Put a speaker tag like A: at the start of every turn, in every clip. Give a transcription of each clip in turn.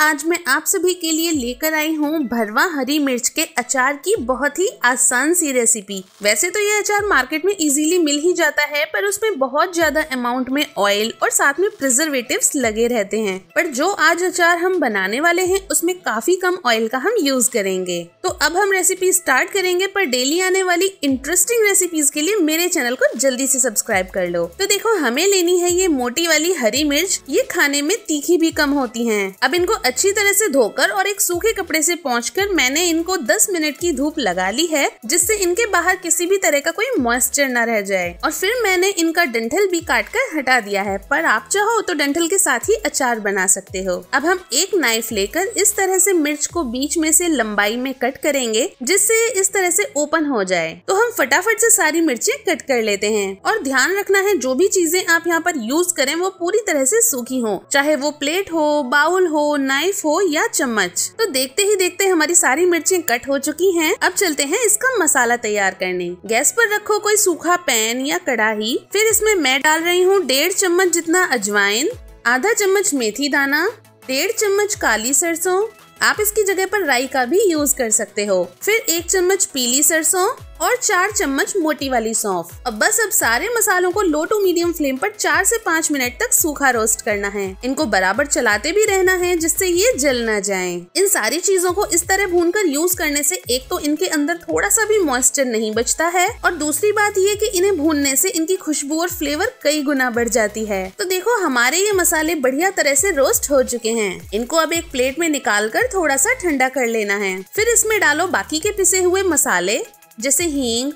A: आज मैं आप सभी के लिए लेकर आई हूँ भरवा हरी मिर्च के अचार की बहुत ही आसान सी रेसिपी वैसे तो ये अचार मार्केट में इजीली मिल ही जाता है पर उसमें बहुत ज्यादा अमाउंट में ऑयल और साथ में प्रिजर्वेटिव लगे रहते हैं पर जो आज अचार हम बनाने वाले हैं उसमें काफी कम ऑयल का हम यूज करेंगे तो अब हम रेसिपी स्टार्ट करेंगे पर डेली आने वाली इंटरेस्टिंग रेसिपीज के लिए मेरे चैनल को जल्दी से सब्सक्राइब कर लो तो देखो हमें लेनी है ये मोटी वाली हरी मिर्च ये खाने में तीखी भी कम होती है अब इनको अच्छी तरह से धोकर और एक सूखे कपड़े से कर मैंने इनको 10 मिनट की धूप लगा ली है जिससे इनके बाहर किसी भी तरह का कोई मॉइस्चर न रह जाए और फिर मैंने इनका डंठल भी काट कर हटा दिया है पर आप चाहो तो डंठल के साथ ही अचार बना सकते हो अब हम एक नाइफ लेकर इस तरह से मिर्च को बीच में से लंबाई में कट करेंगे जिससे इस तरह से ओपन हो जाए तो हम फटाफट से सारी मिर्चें कट कर लेते हैं और ध्यान रखना है जो भी चीजें आप यहाँ पर यूज करें वो पूरी तरह से सूखी हो चाहे वो प्लेट हो बाउल हो नाइफ हो या चम्मच तो देखते ही देखते हमारी सारी मिर्ची कट हो चुकी है अब चलते है इसका मसाला तैयार करने गैस पर रखो कोई सूखा पैन या कड़ाही फिर इसमें मैं डाल रही हूँ डेढ़ चम्मच जितना अजवाइन आधा चम्मच मेथी दाना डेढ़ चम्मच काली सरसों आप इसकी जगह पर राई का भी यूज कर सकते हो फिर एक चम्मच पीली सरसों और चार चम्मच मोटी वाली सौंफ अब बस अब सारे मसालों को लो टू मीडियम फ्लेम पर चार से पाँच मिनट तक सूखा रोस्ट करना है इनको बराबर चलाते भी रहना है जिससे ये जल ना जाए इन सारी चीजों को इस तरह भून कर यूज करने से एक तो इनके अंदर थोड़ा सा भी मॉइस्चर नहीं बचता है और दूसरी बात ये कि इन्हें भूनने से इनकी खुशबू और फ्लेवर कई गुना बढ़ जाती है तो देखो हमारे ये मसाले बढ़िया तरह से रोस्ट हो चुके हैं इनको अब एक प्लेट में निकाल कर थोड़ा सा ठंडा कर लेना है फिर इसमें डालो बाकी के पिसे हुए मसाले जैसे हींग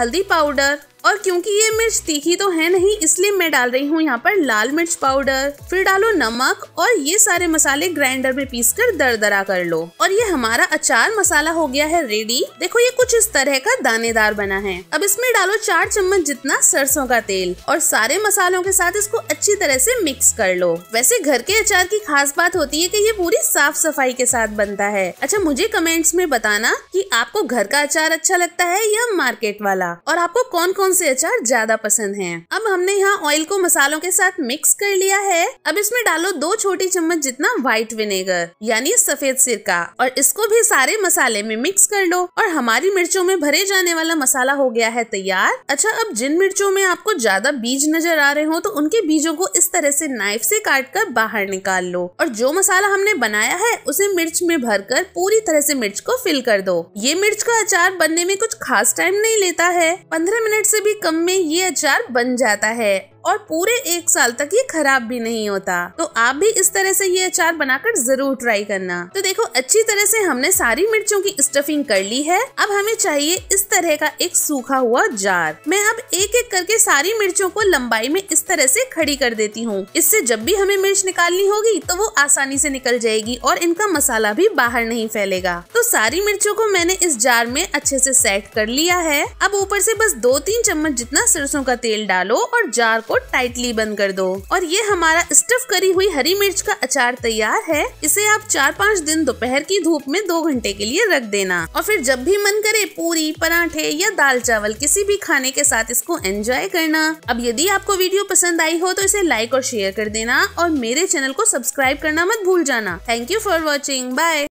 A: हल्दी पाउडर और क्योंकि ये मिर्च तीखी तो है नहीं इसलिए मैं डाल रही हूँ यहाँ पर लाल मिर्च पाउडर फिर डालो नमक और ये सारे मसाले ग्राइंडर में पीस कर दरदरा कर लो और ये हमारा अचार मसाला हो गया है रेडी देखो ये कुछ इस तरह का दानेदार बना है अब इसमें डालो चार चम्मच जितना सरसों का तेल और सारे मसालों के साथ इसको अच्छी तरह से मिक्स कर लो वैसे घर के अचार की खास बात होती है की ये पूरी साफ सफाई के साथ बनता है अच्छा मुझे कमेंट्स में बताना की आपको घर का अचार अच्छा लगता है या मार्केट वाला और आपको कौन कौन से अचार ज्यादा पसंद है अब हमने यहाँ ऑयल को मसालों के साथ मिक्स कर लिया है अब इसमें डालो दो छोटी चम्मच जितना व्हाइट विनेगर यानी सफेद सिरका और इसको भी सारे मसाले में मिक्स कर लो और हमारी मिर्चों में भरे जाने वाला मसाला हो गया है तैयार अच्छा अब जिन मिर्चों में आपको ज्यादा बीज नजर आ रहे हो तो उनके बीजों को इस तरह से नाइफ से काट कर बाहर निकाल लो और जो मसाला हमने बनाया है उसे मिर्च में भर कर पूरी तरह से मिर्च को फिल कर दो ये मिर्च का अचार बनने में कुछ खास टाइम नहीं लेता है पंद्रह मिनट से भी कम में ये अचार बन जाता है और पूरे एक साल तक ये खराब भी नहीं होता तो आप भी इस तरह से ये अचार बनाकर जरूर ट्राई करना तो देखो अच्छी तरह से हमने सारी मिर्चों की स्टफिंग कर ली है अब हमें चाहिए इस तरह का एक सूखा हुआ जार मैं अब एक एक करके सारी मिर्चों को लंबाई में इस तरह से खड़ी कर देती हूँ इससे जब भी हमें मिर्च निकालनी होगी तो वो आसानी से निकल जाएगी और इनका मसाला भी बाहर नहीं फैलेगा तो सारी मिर्चों को मैंने इस जार में अच्छे से सेट कर लिया है अब ऊपर से बस दो तीन चम्मच जितना सरसों का तेल डालो और जार को को टाइटली बंद कर दो और ये हमारा स्टफ करी हुई हरी मिर्च का अचार तैयार है इसे आप चार पाँच दिन दोपहर की धूप में दो घंटे के लिए रख देना और फिर जब भी मन करे पूरी पराठे या दाल चावल किसी भी खाने के साथ इसको एंजॉय करना अब यदि आपको वीडियो पसंद आई हो तो इसे लाइक और शेयर कर देना और मेरे चैनल को सब्सक्राइब करना मत भूल जाना thank you for watching bye